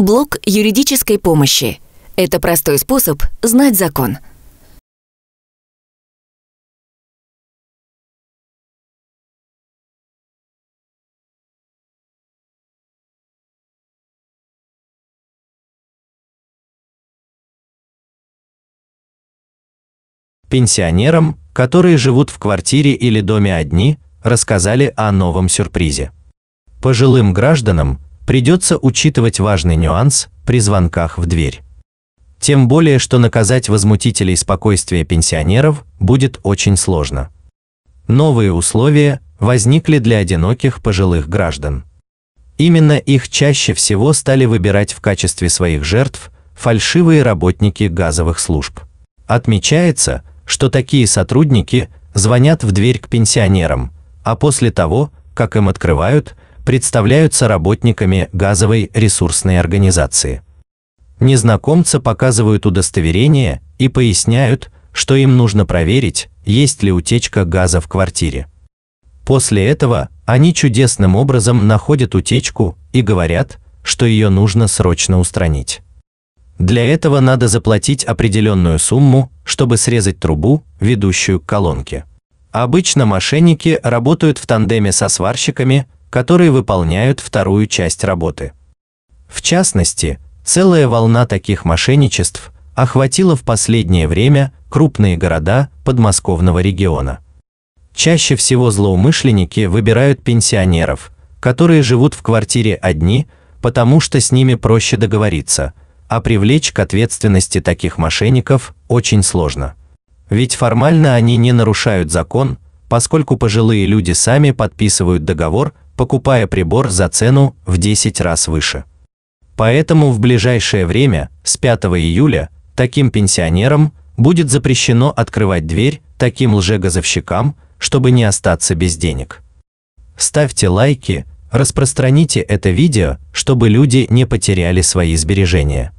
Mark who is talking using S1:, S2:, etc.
S1: Блок юридической помощи. Это простой способ знать закон. Пенсионерам, которые живут в квартире или доме одни, рассказали о новом сюрпризе. Пожилым гражданам, придется учитывать важный нюанс при звонках в дверь. Тем более, что наказать возмутителей спокойствия пенсионеров будет очень сложно. Новые условия возникли для одиноких пожилых граждан. Именно их чаще всего стали выбирать в качестве своих жертв фальшивые работники газовых служб. Отмечается, что такие сотрудники звонят в дверь к пенсионерам, а после того, как им открывают – представляются работниками газовой ресурсной организации. Незнакомцы показывают удостоверение и поясняют, что им нужно проверить, есть ли утечка газа в квартире. После этого они чудесным образом находят утечку и говорят, что ее нужно срочно устранить. Для этого надо заплатить определенную сумму, чтобы срезать трубу, ведущую к колонке. Обычно мошенники работают в тандеме со сварщиками, которые выполняют вторую часть работы. В частности, целая волна таких мошенничеств охватила в последнее время крупные города подмосковного региона. Чаще всего злоумышленники выбирают пенсионеров, которые живут в квартире одни, потому что с ними проще договориться, а привлечь к ответственности таких мошенников очень сложно. Ведь формально они не нарушают закон, поскольку пожилые люди сами подписывают договор покупая прибор за цену в 10 раз выше. Поэтому в ближайшее время, с 5 июля, таким пенсионерам будет запрещено открывать дверь таким лжегазовщикам, чтобы не остаться без денег. Ставьте лайки, распространите это видео, чтобы люди не потеряли свои сбережения.